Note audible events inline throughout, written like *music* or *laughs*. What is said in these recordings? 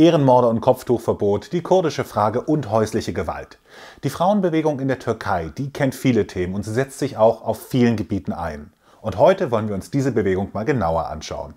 Ehrenmorde und Kopftuchverbot, die kurdische Frage und häusliche Gewalt. Die Frauenbewegung in der Türkei, die kennt viele Themen und sie setzt sich auch auf vielen Gebieten ein. Und heute wollen wir uns diese Bewegung mal genauer anschauen.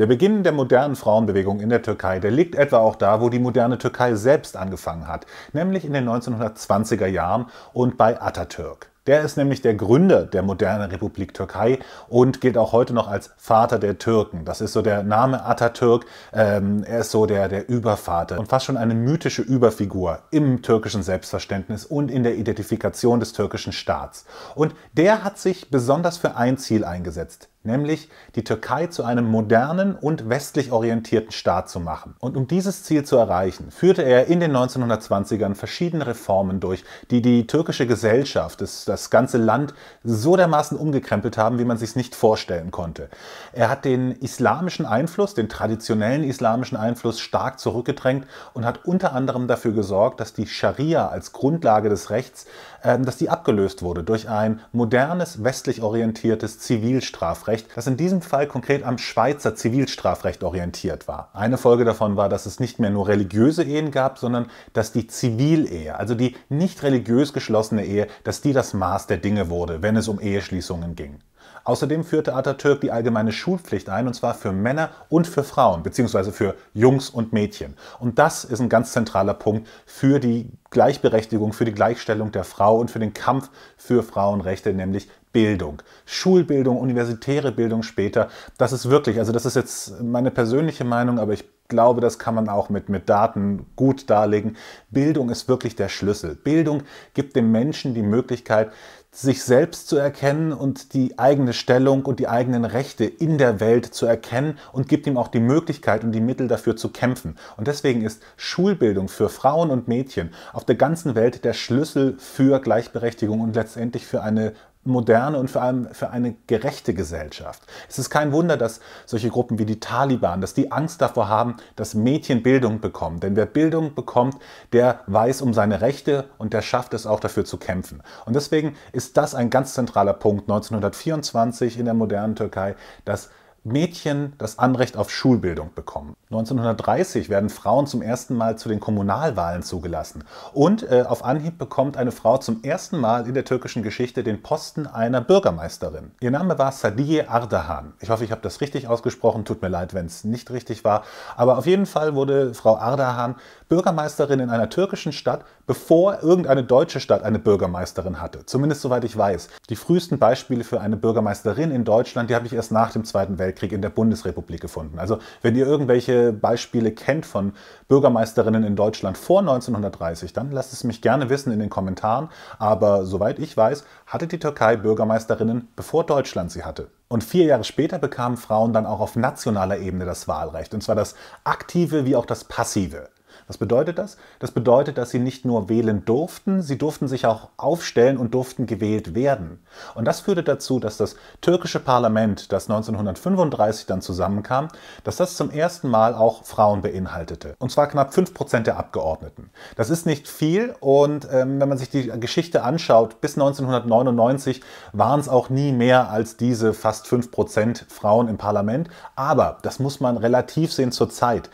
Der Beginn der modernen Frauenbewegung in der Türkei, der liegt etwa auch da, wo die moderne Türkei selbst angefangen hat, nämlich in den 1920er Jahren und bei Atatürk. Der ist nämlich der Gründer der modernen Republik Türkei und gilt auch heute noch als Vater der Türken. Das ist so der Name Atatürk. Ähm, er ist so der, der Übervater und fast schon eine mythische Überfigur im türkischen Selbstverständnis und in der Identifikation des türkischen Staats. Und der hat sich besonders für ein Ziel eingesetzt, nämlich die Türkei zu einem modernen und westlich orientierten Staat zu machen. Und um dieses Ziel zu erreichen, führte er in den 1920ern verschiedene Reformen durch, die die türkische Gesellschaft, das, das ganze Land so dermaßen umgekrempelt haben, wie man sich nicht vorstellen konnte. Er hat den islamischen Einfluss, den traditionellen islamischen Einfluss stark zurückgedrängt und hat unter anderem dafür gesorgt, dass die Scharia als Grundlage des Rechts, äh, dass die abgelöst wurde durch ein modernes, westlich orientiertes Zivilstrafrecht Strafrecht, das in diesem Fall konkret am Schweizer Zivilstrafrecht orientiert war. Eine Folge davon war, dass es nicht mehr nur religiöse Ehen gab, sondern dass die Zivilehe, also die nicht religiös geschlossene Ehe, dass die das Maß der Dinge wurde, wenn es um Eheschließungen ging. Außerdem führte Atatürk die allgemeine Schulpflicht ein, und zwar für Männer und für Frauen, beziehungsweise für Jungs und Mädchen. Und das ist ein ganz zentraler Punkt für die Gleichberechtigung, für die Gleichstellung der Frau und für den Kampf für Frauenrechte, nämlich Bildung. Schulbildung, universitäre Bildung später. Das ist wirklich, also das ist jetzt meine persönliche Meinung, aber ich glaube, das kann man auch mit, mit Daten gut darlegen. Bildung ist wirklich der Schlüssel. Bildung gibt dem Menschen die Möglichkeit, sich selbst zu erkennen und die eigene Stellung und die eigenen Rechte in der Welt zu erkennen und gibt ihm auch die Möglichkeit und die Mittel dafür zu kämpfen. Und deswegen ist Schulbildung für Frauen und Mädchen auf der ganzen Welt der Schlüssel für Gleichberechtigung und letztendlich für eine moderne und vor allem für eine gerechte Gesellschaft. Es ist kein Wunder, dass solche Gruppen wie die Taliban, dass die Angst davor haben, dass Mädchen Bildung bekommen. Denn wer Bildung bekommt, der weiß um seine Rechte und der schafft es auch dafür zu kämpfen. Und deswegen ist das ein ganz zentraler Punkt 1924 in der modernen Türkei, dass Mädchen das Anrecht auf Schulbildung bekommen. 1930 werden Frauen zum ersten Mal zu den Kommunalwahlen zugelassen. Und äh, auf Anhieb bekommt eine Frau zum ersten Mal in der türkischen Geschichte den Posten einer Bürgermeisterin. Ihr Name war Sadiye Ardahan. Ich hoffe, ich habe das richtig ausgesprochen. Tut mir leid, wenn es nicht richtig war. Aber auf jeden Fall wurde Frau Ardahan Bürgermeisterin in einer türkischen Stadt, bevor irgendeine deutsche Stadt eine Bürgermeisterin hatte. Zumindest soweit ich weiß. Die frühesten Beispiele für eine Bürgermeisterin in Deutschland, die habe ich erst nach dem Zweiten Weltkrieg Weltkrieg in der Bundesrepublik gefunden. Also wenn ihr irgendwelche Beispiele kennt von Bürgermeisterinnen in Deutschland vor 1930, dann lasst es mich gerne wissen in den Kommentaren. Aber soweit ich weiß, hatte die Türkei Bürgermeisterinnen, bevor Deutschland sie hatte. Und vier Jahre später bekamen Frauen dann auch auf nationaler Ebene das Wahlrecht, und zwar das aktive wie auch das passive. Was bedeutet das? Das bedeutet, dass sie nicht nur wählen durften, sie durften sich auch aufstellen und durften gewählt werden. Und das führte dazu, dass das türkische Parlament, das 1935 dann zusammenkam, dass das zum ersten Mal auch Frauen beinhaltete. Und zwar knapp 5% der Abgeordneten. Das ist nicht viel und ähm, wenn man sich die Geschichte anschaut, bis 1999 waren es auch nie mehr als diese fast 5% Frauen im Parlament. Aber das muss man relativ sehen zur Zeit.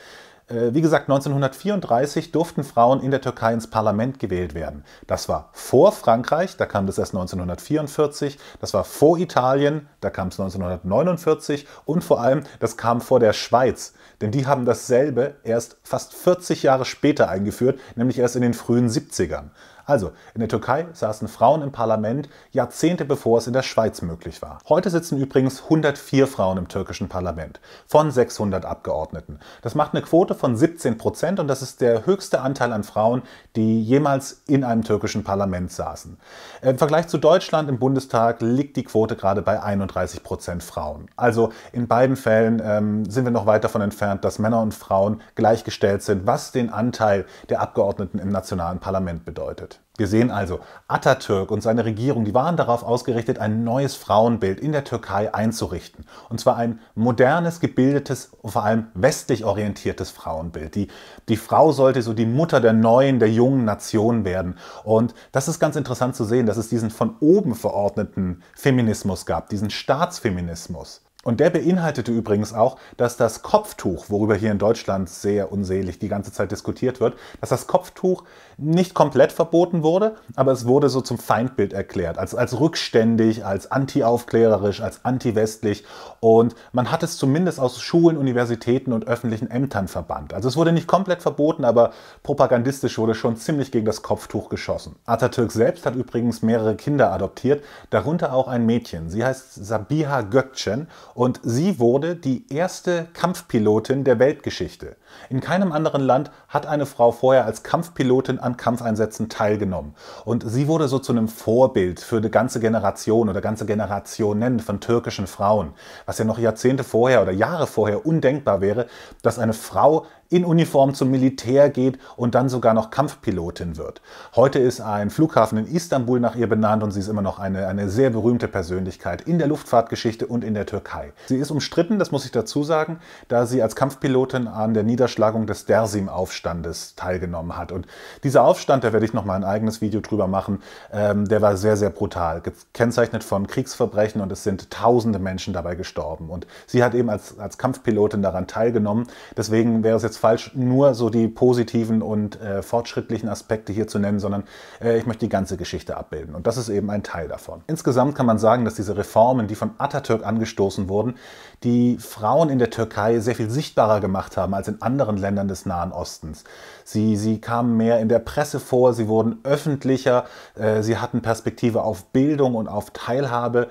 Äh, wie gesagt, 1934 durften Frauen in der Türkei ins Parlament gewählt werden. Das war vor Frankreich, da kam das erst 1944, das war vor Italien, da kam es 1949 und vor allem, das kam vor der Schweiz, denn die haben dasselbe erst fast 40 Jahre später eingeführt, nämlich erst in den frühen 70ern. Also, in der Türkei saßen Frauen im Parlament Jahrzehnte bevor es in der Schweiz möglich war. Heute sitzen übrigens 104 Frauen im türkischen Parlament von 600 Abgeordneten. Das macht eine Quote von 17 Prozent und das ist der höchste Anteil an Frauen, die jemals in einem türkischen Parlament saßen. Im Vergleich zu Deutschland im Bundestag liegt die Quote gerade bei 31 Prozent Frauen. Also in beiden Fällen ähm, sind wir noch weit davon entfernt, dass Männer und Frauen gleichgestellt sind, was den Anteil der Abgeordneten im nationalen Parlament bedeutet. Wir sehen also, Atatürk und seine Regierung, die waren darauf ausgerichtet, ein neues Frauenbild in der Türkei einzurichten. Und zwar ein modernes, gebildetes und vor allem westlich orientiertes Frauenbild. Die, die Frau sollte so die Mutter der neuen, der jungen Nation werden. Und das ist ganz interessant zu sehen, dass es diesen von oben verordneten Feminismus gab, diesen Staatsfeminismus. Und der beinhaltete übrigens auch, dass das Kopftuch, worüber hier in Deutschland sehr unselig die ganze Zeit diskutiert wird, dass das Kopftuch nicht komplett verboten wurde, aber es wurde so zum Feindbild erklärt, als, als rückständig, als antiaufklärerisch, als antiwestlich. Und man hat es zumindest aus Schulen, Universitäten und öffentlichen Ämtern verbannt. Also es wurde nicht komplett verboten, aber propagandistisch wurde schon ziemlich gegen das Kopftuch geschossen. Atatürk selbst hat übrigens mehrere Kinder adoptiert, darunter auch ein Mädchen. Sie heißt Sabiha Gökçen und sie wurde die erste Kampfpilotin der Weltgeschichte. In keinem anderen Land hat eine Frau vorher als Kampfpilotin an Kampfeinsätzen teilgenommen. Und sie wurde so zu einem Vorbild für eine ganze Generation oder ganze Generationen von türkischen Frauen. Was ja noch Jahrzehnte vorher oder Jahre vorher undenkbar wäre, dass eine Frau in Uniform zum Militär geht und dann sogar noch Kampfpilotin wird. Heute ist ein Flughafen in Istanbul nach ihr benannt und sie ist immer noch eine, eine sehr berühmte Persönlichkeit in der Luftfahrtgeschichte und in der Türkei. Sie ist umstritten, das muss ich dazu sagen, da sie als Kampfpilotin an der Niederschlagung des Dersim-Aufstandes teilgenommen hat. Und dieser Aufstand, da werde ich nochmal ein eigenes Video drüber machen, ähm, der war sehr, sehr brutal, gekennzeichnet von Kriegsverbrechen und es sind tausende Menschen dabei gestorben. Und sie hat eben als, als Kampfpilotin daran teilgenommen. Deswegen wäre es jetzt jetzt falsch, nur so die positiven und äh, fortschrittlichen Aspekte hier zu nennen, sondern äh, ich möchte die ganze Geschichte abbilden. Und das ist eben ein Teil davon. Insgesamt kann man sagen, dass diese Reformen, die von Atatürk angestoßen wurden, die Frauen in der Türkei sehr viel sichtbarer gemacht haben als in anderen Ländern des Nahen Ostens. Sie, sie kamen mehr in der Presse vor, sie wurden öffentlicher, äh, sie hatten Perspektive auf Bildung und auf Teilhabe.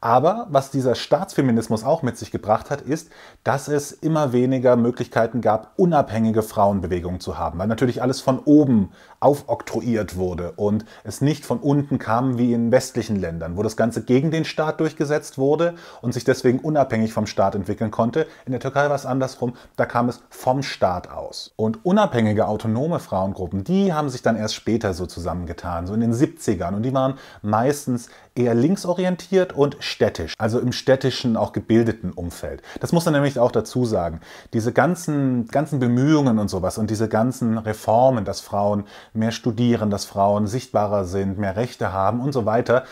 Aber was dieser Staatsfeminismus auch mit sich gebracht hat, ist, dass es immer weniger Möglichkeiten gab, unabhängige Frauenbewegungen zu haben, weil natürlich alles von oben aufoktroyiert wurde und es nicht von unten kam wie in westlichen Ländern, wo das Ganze gegen den Staat durchgesetzt wurde und sich deswegen unabhängig vom Staat entwickeln konnte. In der Türkei war es andersrum, da kam es vom Staat aus. Und unabhängige, autonome Frauengruppen, die haben sich dann erst später so zusammengetan, so in den 70ern. Und die waren meistens eher linksorientiert und städtisch, also im städtischen, auch gebildeten Umfeld. Das muss man nämlich auch dazu sagen. Diese ganzen, ganzen Bemühungen und sowas und diese ganzen Reformen, dass Frauen mehr studieren, dass Frauen sichtbarer sind, mehr Rechte haben und so weiter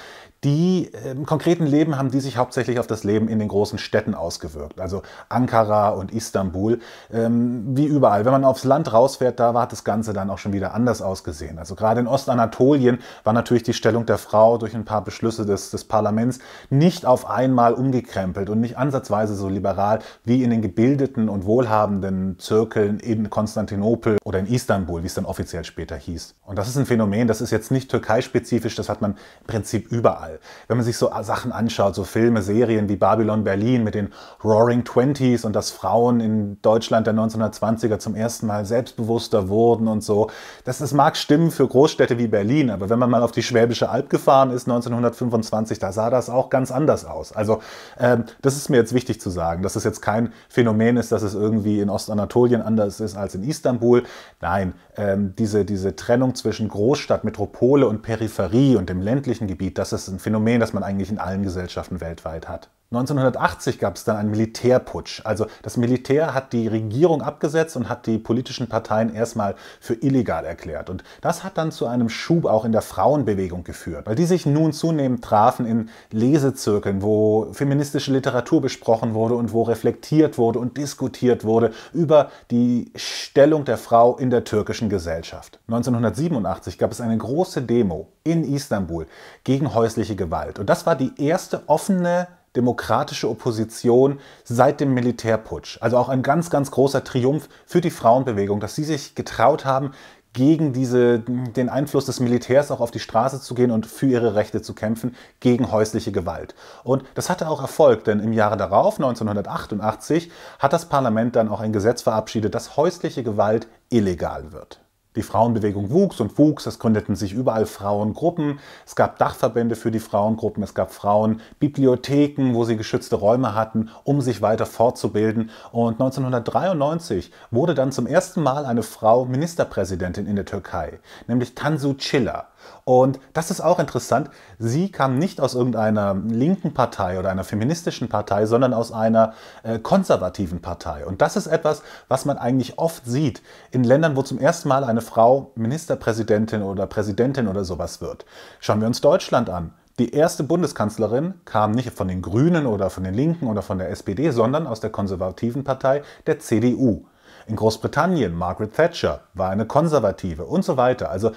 die im ähm, konkreten Leben haben die sich hauptsächlich auf das Leben in den großen Städten ausgewirkt, also Ankara und Istanbul, ähm, wie überall. Wenn man aufs Land rausfährt, da hat das Ganze dann auch schon wieder anders ausgesehen. Also gerade in Ostanatolien war natürlich die Stellung der Frau durch ein paar Beschlüsse des, des Parlaments nicht auf einmal umgekrempelt und nicht ansatzweise so liberal wie in den gebildeten und wohlhabenden Zirkeln in Konstantinopel oder in Istanbul, wie es dann offiziell später hieß. Und das ist ein Phänomen, das ist jetzt nicht türkeispezifisch, das hat man im Prinzip überall überall. Wenn man sich so Sachen anschaut, so Filme, Serien wie Babylon Berlin mit den Roaring Twenties und dass Frauen in Deutschland der 1920er zum ersten Mal selbstbewusster wurden und so, das, das mag stimmen für Großstädte wie Berlin, aber wenn man mal auf die Schwäbische Alb gefahren ist 1925, da sah das auch ganz anders aus. Also ähm, das ist mir jetzt wichtig zu sagen, dass es jetzt kein Phänomen ist, dass es irgendwie in Ostanatolien anders ist als in Istanbul. Nein, ähm, diese, diese Trennung zwischen Großstadt, Metropole und Peripherie und dem ländlichen Gebiet, das ist ein ein Phänomen, das man eigentlich in allen Gesellschaften weltweit hat. 1980 gab es dann einen Militärputsch. Also das Militär hat die Regierung abgesetzt und hat die politischen Parteien erstmal für illegal erklärt. Und das hat dann zu einem Schub auch in der Frauenbewegung geführt, weil die sich nun zunehmend trafen in Lesezirkeln, wo feministische Literatur besprochen wurde und wo reflektiert wurde und diskutiert wurde über die Stellung der Frau in der türkischen Gesellschaft. 1987 gab es eine große Demo in Istanbul gegen häusliche Gewalt. Und das war die erste offene demokratische Opposition seit dem Militärputsch. Also auch ein ganz, ganz großer Triumph für die Frauenbewegung, dass sie sich getraut haben, gegen diese, den Einfluss des Militärs auch auf die Straße zu gehen und für ihre Rechte zu kämpfen, gegen häusliche Gewalt. Und das hatte auch Erfolg, denn im Jahre darauf, 1988, hat das Parlament dann auch ein Gesetz verabschiedet, dass häusliche Gewalt illegal wird. Die Frauenbewegung wuchs und wuchs, es gründeten sich überall Frauengruppen, es gab Dachverbände für die Frauengruppen, es gab Frauenbibliotheken, wo sie geschützte Räume hatten, um sich weiter fortzubilden. Und 1993 wurde dann zum ersten Mal eine Frau Ministerpräsidentin in der Türkei, nämlich Tansu Çiller. Und das ist auch interessant. Sie kam nicht aus irgendeiner linken Partei oder einer feministischen Partei, sondern aus einer äh, konservativen Partei. Und das ist etwas, was man eigentlich oft sieht in Ländern, wo zum ersten Mal eine Frau Ministerpräsidentin oder Präsidentin oder sowas wird. Schauen wir uns Deutschland an. Die erste Bundeskanzlerin kam nicht von den Grünen oder von den Linken oder von der SPD, sondern aus der konservativen Partei der CDU. In Großbritannien, Margaret Thatcher war eine Konservative und so weiter. Also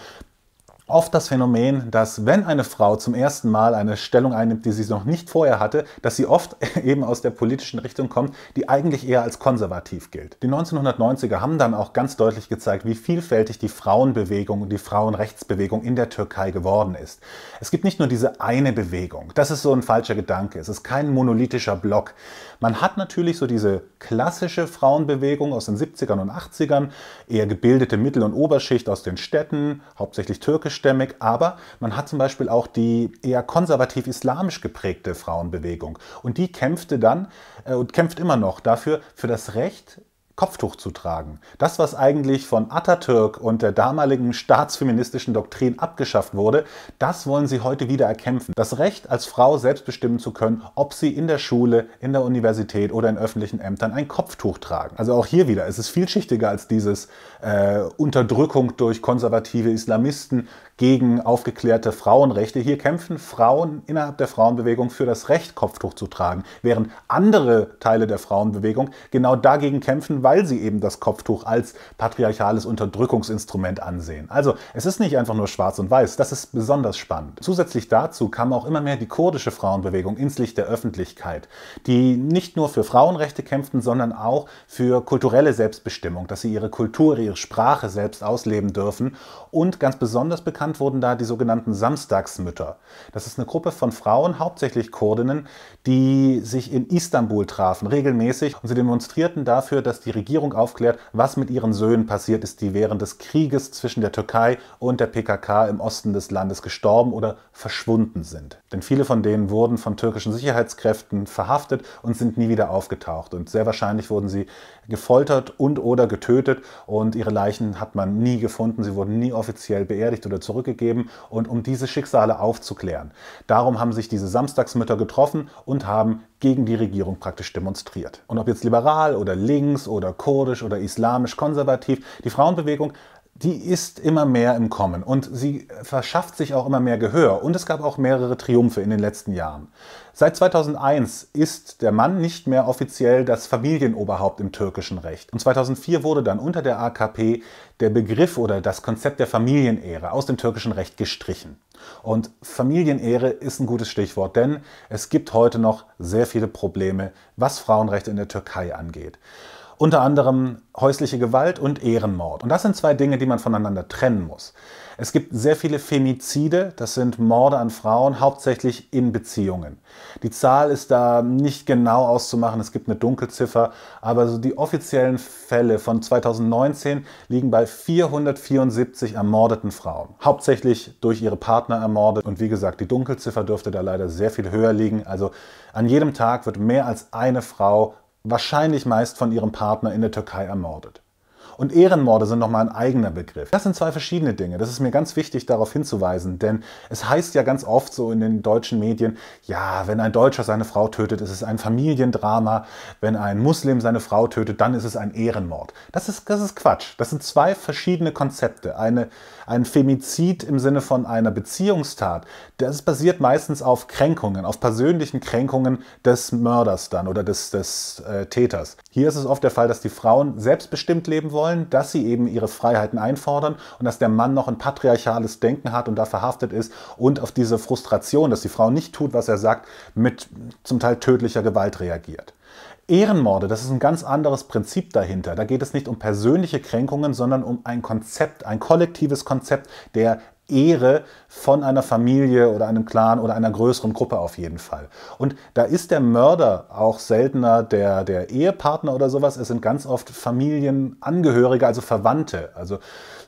oft das Phänomen, dass wenn eine Frau zum ersten Mal eine Stellung einnimmt, die sie noch nicht vorher hatte, dass sie oft *laughs* eben aus der politischen Richtung kommt, die eigentlich eher als konservativ gilt. Die 1990er haben dann auch ganz deutlich gezeigt, wie vielfältig die Frauenbewegung und die Frauenrechtsbewegung in der Türkei geworden ist. Es gibt nicht nur diese eine Bewegung. Das ist so ein falscher Gedanke. Es ist kein monolithischer Block. Man hat natürlich so diese klassische Frauenbewegung aus den 70ern und 80ern, eher gebildete Mittel- und Oberschicht aus den Städten, hauptsächlich türkisch arabischstämmig, aber man hat zum Beispiel auch die eher konservativ-islamisch geprägte Frauenbewegung. Und die kämpfte dann äh, und kämpft immer noch dafür, für das Recht Kopftuch zu tragen. Das, was eigentlich von Atatürk und der damaligen staatsfeministischen Doktrin abgeschafft wurde, das wollen sie heute wieder erkämpfen. Das Recht, als Frau selbst bestimmen zu können, ob sie in der Schule, in der Universität oder in öffentlichen Ämtern ein Kopftuch tragen. Also auch hier wieder, es ist vielschichtiger als dieses äh, Unterdrückung durch konservative Islamisten, gegen aufgeklärte Frauenrechte. Hier kämpfen Frauen innerhalb der Frauenbewegung für das Recht, Kopftuch zu tragen, während andere Teile der Frauenbewegung genau dagegen kämpfen, weil sie eben das Kopftuch als patriarchales Unterdrückungsinstrument ansehen. Also es ist nicht einfach nur schwarz und weiß, das ist besonders spannend. Zusätzlich dazu kam auch immer mehr die kurdische Frauenbewegung ins Licht der Öffentlichkeit, die nicht nur für Frauenrechte kämpften, sondern auch für kulturelle Selbstbestimmung, dass sie ihre Kultur, ihre Sprache selbst ausleben dürfen und ganz besonders bekannt Genannt wurden da die sogenannten Samstagsmütter. Das ist eine Gruppe von Frauen, hauptsächlich Kurdinnen, die sich in Istanbul trafen, regelmäßig. Und sie demonstrierten dafür, dass die Regierung aufklärt, was mit ihren Söhnen passiert ist, die während des Krieges zwischen der Türkei und der PKK im Osten des Landes gestorben oder verschwunden sind. Denn viele von denen wurden von türkischen Sicherheitskräften verhaftet und sind nie wieder aufgetaucht. Und sehr wahrscheinlich wurden sie gefoltert und oder getötet und ihre Leichen hat man nie gefunden. Sie wurden nie offiziell beerdigt oder zu zurückgegeben und um diese Schicksale aufzuklären. Darum haben sich diese Samstagsmütter getroffen und haben gegen die Regierung praktisch demonstriert. Und ob jetzt liberal oder links oder kurdisch oder islamisch konservativ, die Frauenbewegung die ist immer mehr im Kommen und sie verschafft sich auch immer mehr Gehör und es gab auch mehrere Triumphe in den letzten Jahren. Seit 2001 ist der Mann nicht mehr offiziell das Familienoberhaupt im türkischen Recht und 2004 wurde dann unter der AKP der Begriff oder das Konzept der Familienehre aus dem türkischen Recht gestrichen. Und Familienehre ist ein gutes Stichwort, denn es gibt heute noch sehr viele Probleme, was Frauenrechte in der Türkei angeht. Unter anderem häusliche Gewalt und Ehrenmord. Und das sind zwei Dinge, die man voneinander trennen muss. Es gibt sehr viele Femizide, das sind Morde an Frauen, hauptsächlich in Beziehungen. Die Zahl ist da nicht genau auszumachen, es gibt eine Dunkelziffer, aber so die offiziellen Fälle von 2019 liegen bei 474 ermordeten Frauen, hauptsächlich durch ihre Partner ermordet. Und wie gesagt, die Dunkelziffer dürfte da leider sehr viel höher liegen. Also an jedem Tag wird mehr als eine Frau wahrscheinlich meist von ihrem Partner in der Türkei ermordet. Und Ehrenmorde sind nochmal ein eigener Begriff. Das sind zwei verschiedene Dinge. Das ist mir ganz wichtig, darauf hinzuweisen, denn es heißt ja ganz oft so in den deutschen Medien, ja, wenn ein Deutscher seine Frau tötet, ist es ein Familiendrama. Wenn ein Muslim seine Frau tötet, dann ist es ein Ehrenmord. Das ist, das ist Quatsch. Das sind zwei verschiedene Konzepte. Eine, ein Femizid im Sinne von einer Beziehungstat, das basiert meistens auf Kränkungen, auf persönlichen Kränkungen des Mörders dann oder des, des äh, Täters. Hier ist es oft der Fall, dass die Frauen selbstbestimmt leben wollen wollen, dass sie eben ihre Freiheiten einfordern und dass der Mann noch ein patriarchales Denken hat und da verhaftet ist und auf diese Frustration, dass die Frau nicht tut, was er sagt, mit zum Teil tödlicher Gewalt reagiert. Ehrenmorde, das ist ein ganz anderes Prinzip dahinter. Da geht es nicht um persönliche Kränkungen, sondern um ein Konzept, ein kollektives Konzept der Ehre von einer Familie oder einem Clan oder einer größeren Gruppe auf jeden Fall. Und da ist der Mörder auch seltener der, der Ehepartner oder sowas. Es sind ganz oft Familienangehörige, also Verwandte, also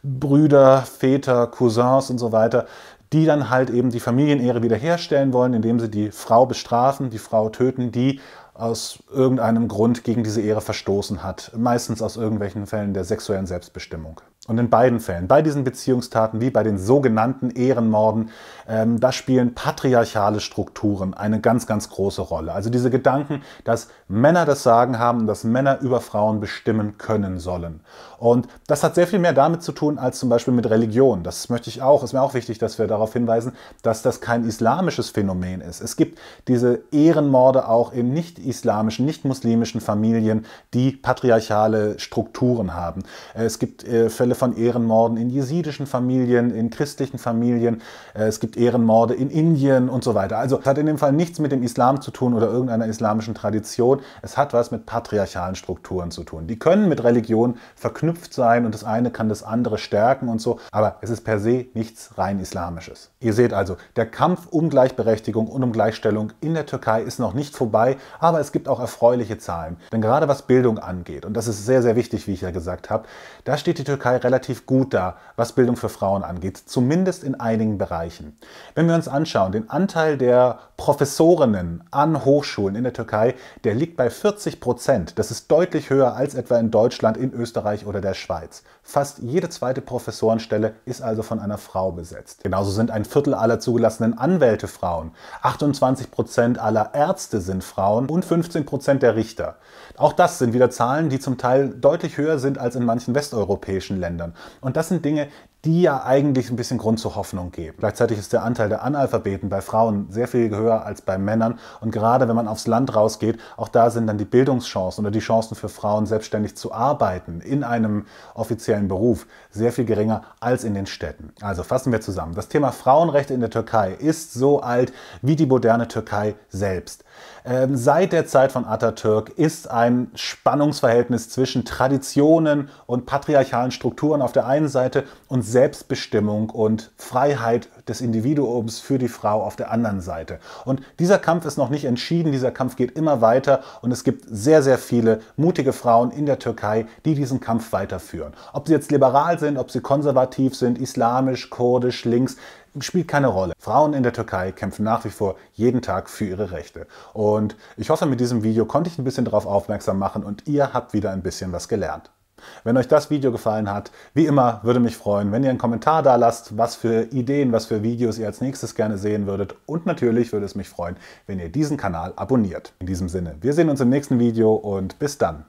Brüder, Väter, Cousins und so weiter, die dann halt eben die Familienehre wiederherstellen wollen, indem sie die Frau bestrafen, die Frau töten, die aus irgendeinem Grund gegen diese Ehre verstoßen hat. Meistens aus irgendwelchen Fällen der sexuellen Selbstbestimmung. Und in beiden Fällen, bei diesen Beziehungstaten wie bei den sogenannten Ehrenmorden, ähm, da spielen patriarchale Strukturen eine ganz, ganz große Rolle. Also diese Gedanken, dass Männer das Sagen haben und dass Männer über Frauen bestimmen können sollen. Und das hat sehr viel mehr damit zu tun als zum Beispiel mit Religion. Das möchte ich auch, ist mir auch wichtig, dass wir darauf hinweisen, dass das kein islamisches Phänomen ist. Es gibt diese Ehrenmorde auch in nicht-islamischen, nicht-muslimischen Familien, die patriarchale Strukturen haben. Es gibt äh, Fälle, Fälle von Ehrenmorden in jesidischen Familien, in christlichen Familien. Äh, es gibt Ehrenmorde in Indien und so weiter. Also es hat in dem Fall nichts mit dem Islam zu tun oder irgendeiner islamischen Tradition. Es hat was mit patriarchalen Strukturen zu tun. Die können mit Religion verknüpft sein und das eine kann das andere stärken und so. Aber es ist per se nichts rein islamisches. Ihr seht also, der Kampf um Gleichberechtigung und um Gleichstellung in der Türkei ist noch nicht vorbei, aber es gibt auch erfreuliche Zahlen. Denn gerade was Bildung angeht, und das ist sehr, sehr wichtig, wie ich ja gesagt habe, da steht die Türkei relativ gut da, was Bildung für Frauen angeht, zumindest in einigen Bereichen. Wenn wir uns anschauen, den Anteil der Professorinnen an Hochschulen in der Türkei, der liegt bei 40 Prozent. Das ist deutlich höher als etwa in Deutschland, in Österreich oder der Schweiz. Fast jede zweite Professorenstelle ist also von einer Frau besetzt. Genauso sind ein Viertel aller zugelassenen Anwälte Frauen, 28 Prozent aller Ärzte sind Frauen und 15 Prozent der Richter. Auch das sind wieder Zahlen, die zum Teil deutlich höher sind als in manchen westeuropäischen Ländern ändern. Und das sind Dinge, die ja eigentlich ein bisschen Grund zur Hoffnung geben. Gleichzeitig ist der Anteil der Analphabeten bei Frauen sehr viel höher als bei Männern. Und gerade wenn man aufs Land rausgeht, auch da sind dann die Bildungschancen oder die Chancen für Frauen, selbstständig zu arbeiten in einem offiziellen Beruf sehr viel geringer als in den Städten. Also fassen wir zusammen. Das Thema Frauenrechte in der Türkei ist so alt wie die moderne Türkei selbst. Ähm, seit der Zeit von Atatürk ist ein Spannungsverhältnis zwischen Traditionen und patriarchalen Strukturen auf der einen Seite und Selbstbestimmung und Freiheit des Individuums für die Frau auf der anderen Seite. Und dieser Kampf ist noch nicht entschieden, dieser Kampf geht immer weiter und es gibt sehr, sehr viele mutige Frauen in der Türkei, die diesen Kampf weiterführen. Ob sie jetzt liberal sind, ob sie konservativ sind, islamisch, kurdisch, links, spielt keine Rolle. Frauen in der Türkei kämpfen nach wie vor jeden Tag für ihre Rechte. Und ich hoffe, mit diesem Video konnte ich ein bisschen darauf aufmerksam machen und ihr habt wieder ein bisschen was gelernt. Wenn euch das Video gefallen hat, wie immer würde mich freuen, wenn ihr einen Kommentar da lasst, was für Ideen, was für Videos ihr als nächstes gerne sehen würdet. Und natürlich würde es mich freuen, wenn ihr diesen Kanal abonniert. In diesem Sinne, wir sehen uns im nächsten Video und bis dann.